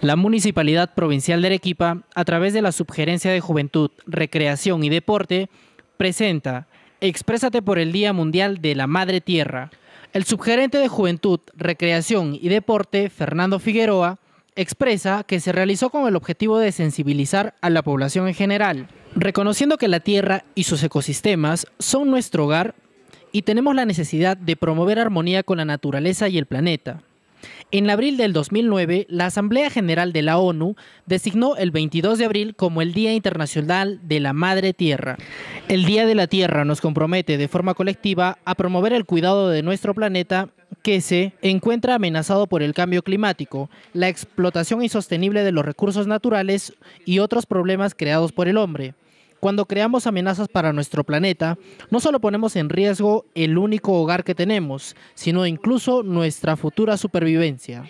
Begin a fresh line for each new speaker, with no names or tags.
La Municipalidad Provincial de Arequipa, a través de la Subgerencia de Juventud, Recreación y Deporte, presenta Exprésate por el Día Mundial de la Madre Tierra. El subgerente de Juventud, Recreación y Deporte, Fernando Figueroa, expresa que se realizó con el objetivo de sensibilizar a la población en general, reconociendo que la Tierra y sus ecosistemas son nuestro hogar y tenemos la necesidad de promover armonía con la naturaleza y el planeta. En abril del 2009, la Asamblea General de la ONU designó el 22 de abril como el Día Internacional de la Madre Tierra. El Día de la Tierra nos compromete de forma colectiva a promover el cuidado de nuestro planeta que se encuentra amenazado por el cambio climático, la explotación insostenible de los recursos naturales y otros problemas creados por el hombre. Cuando creamos amenazas para nuestro planeta, no solo ponemos en riesgo el único hogar que tenemos, sino incluso nuestra futura supervivencia.